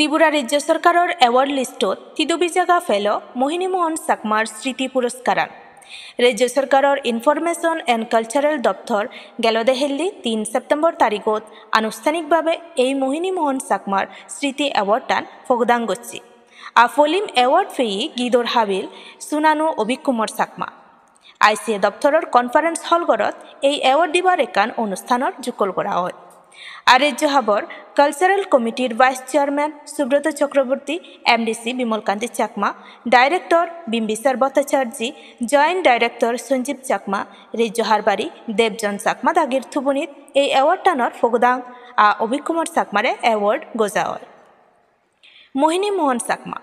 ত্রিপুরা ৰাজ্য চৰকাৰৰ এৱাৰ্ড লিষ্টত জাগা ফেল' মোহিনীমোহন চাকমাৰ স্মৃতি পুৰস্কাৰান ৰাজ্য চৰকাৰৰ ইনফৰমেশ্যন এণ্ড কালচাৰেল দপ্তৰ গেলদেহেল্লি তিনি ছেপ্টেম্বৰ তাৰিখত আনুষ্ঠানিকভাৱে এই মোহিনীমোহন চাকমাৰ স্মৃতি এৱাৰ্ডটান ফগদাং গচ্ছি আ ফলিম এৱাৰ্ড ফেয়ি গীদৰ হাবিল সুনানু Abhik Chakma I C A দপ্তৰৰ কনফাৰেন্স হলঘৰত এই এৱাৰ্ড দিবার একান অনুষ্ঠানের যুকল কৰা হয় আর এ জহাবর কালচারাল কমিটির vice chairman Subrata Chakraborty MDC Bimalkanti Chakma director Bimbisar Bhattacharya joint director Sanjeev Chakma রেজ্জহারবাড়ি দেবজন চাকমা দাগির থুবুনিত এই অ্যাওয়ার্ডটানোর ফোগদাং আ অভিকুমার চাকমারে অ্যাওয়ার্ড গোজাওয়ার মোহিনী মোহন চাকমা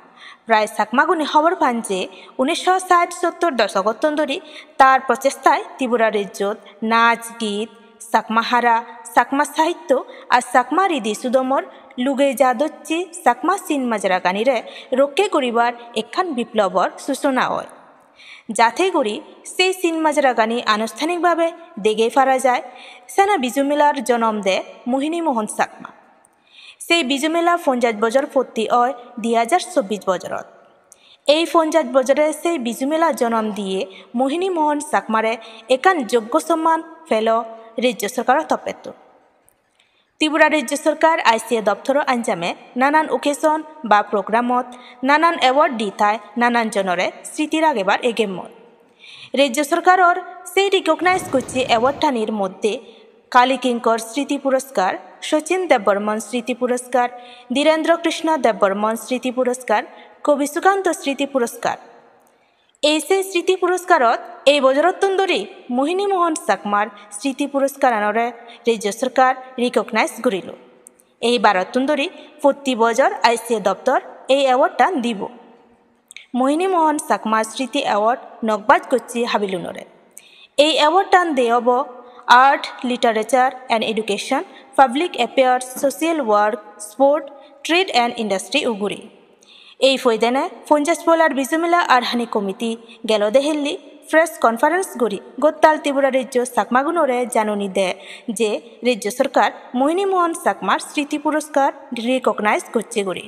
প্রায় চাকমাগুনি খবর পান যে উনিশশো ষাট সত্তর দশকত্তন্দরী তার প্রচেষ্টায় ত্রিপুরা রেজ্জত নাচ গীত চাকমাহারা সাকমা সাহিত্য আর সাকমা রিদি সুদমর লুগে যাদচ্চি সাকমা মাজরা গানিরে রক্ষে করিবার একখান বিপ্লবর সূচনা হয় যাতে করি সেই মাজরা গানি আনুষ্ঠানিকভাবে দেগে ফারা যায় সেনা বিজুমিলার জনম দে মোহিনী মোহন সাকমা সেই বিজুমেলা পঞ্চাশ বছর ফর্তি হয় দুই হাজার চব্বিশ বছরত এই পঞ্চাশ বছরে সেই বিজুমেলা জনম দিয়ে মোহিনী মোহন চাকমাৰে একান যোগ্য সন্মান ফেল ৰাজ্য চৰকাৰৰ তপেটো ত্রিপুরা রাজ্য সরকার এ দপ্তর আঞ্জামে নানান ওকেশন বা প্রোগ্রামত নানান অ্যাওয়ার্ড দি থায় নানান জনরে স্মৃতি রাগেবার এগেমত রাজ্য সরকারর সেই রিকগনাইজ করছে অ্যাওয়ার্ডটানির মধ্যে কালিকিঙ্কর স্মৃতি পুরস্কার শচীন দেববর্মন স্মৃতি পুরস্কার ধীরেন্দ্র কৃষ্ণ দেববর্মন স্মৃতি পুরস্কার কবি সুকান্ত স্মৃতি পুরস্কার এছএন স্মৃতি পুৰস্কাৰত এই মোহিনী মোহন চাকমাৰ স্মৃতি পুৰস্কাৰ আনৰে ৰাজ্য চৰকাৰ ৰিকগনাইজ কৰিলোঁ এই বাৰত্তন্দৰী প্ৰতি বছৰ আই চি এ দপ্তৰ এই এৱাৰ্ডটা দিব মোহিনী মোহন চাকমাৰ স্মৃতি এৱাৰ্ড নকবাজ গচ্ছি হাবিলুনৰে এই এৱাৰ্ডটা দেয়ব art literature and education public affairs social work sport trade and industry উগুৰি এই ফৈদানে পঞ্চাশ বোলার বিজুমিলা আরহানি কমিটি গেল দেহেল্লি প্রেস কনফারেন্স গড়ি গোত্তাল ত্রিপুরা রাজ্য সাকমাগুনরে জাননি দেয় যে রাজ্য সরকার মোহিনীমোহন সাকমার স্মৃতি পুরস্কার রিকগনাইজ করছে গড়ি